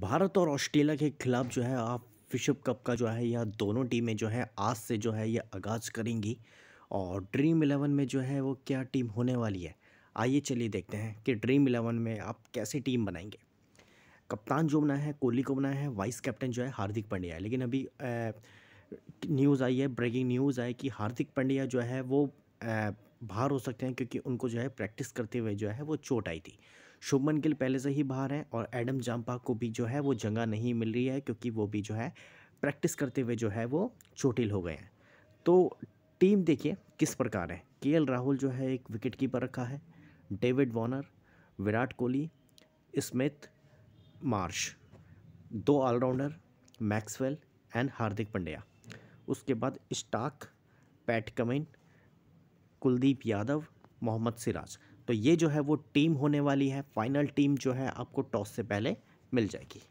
भारत और ऑस्ट्रेलिया के खिलाफ जो है आप विश्व कप का जो है यह दोनों टीमें जो है आज से जो है ये आगाज़ करेंगी और ड्रीम इलेवन में जो है वो क्या टीम होने वाली है आइए चलिए देखते हैं कि ड्रीम इलेवन में आप कैसे टीम बनाएंगे कप्तान जो बनाया है कोहली को बनाया है वाइस कैप्टन जो है हार्दिक पांड्या है लेकिन अभी न्यूज़ आई है ब्रेकिंग न्यूज़ आई कि हार्दिक पांड्या जो है वो बाहर हो सकते हैं क्योंकि उनको जो है प्रैक्टिस करते हुए जो है वो चोट आई थी शुभमन गिल पहले से ही बाहर हैं और एडम जाम्पा को भी जो है वो जगह नहीं मिल रही है क्योंकि वो भी जो है प्रैक्टिस करते हुए जो है वो चोटिल हो गए हैं तो टीम देखिए किस प्रकार है के राहुल जो है एक विकेट कीपर रखा है David Warner Virat Kohli Smith Marsh दो allrounder Maxwell and Hardik Pandya उसके बाद Starc Pat Cummins Kuldeep Yadav Mohammed Siraj तो ये जो है वो टीम होने वाली है फाइनल टीम जो है आपको टॉस से पहले मिल जाएगी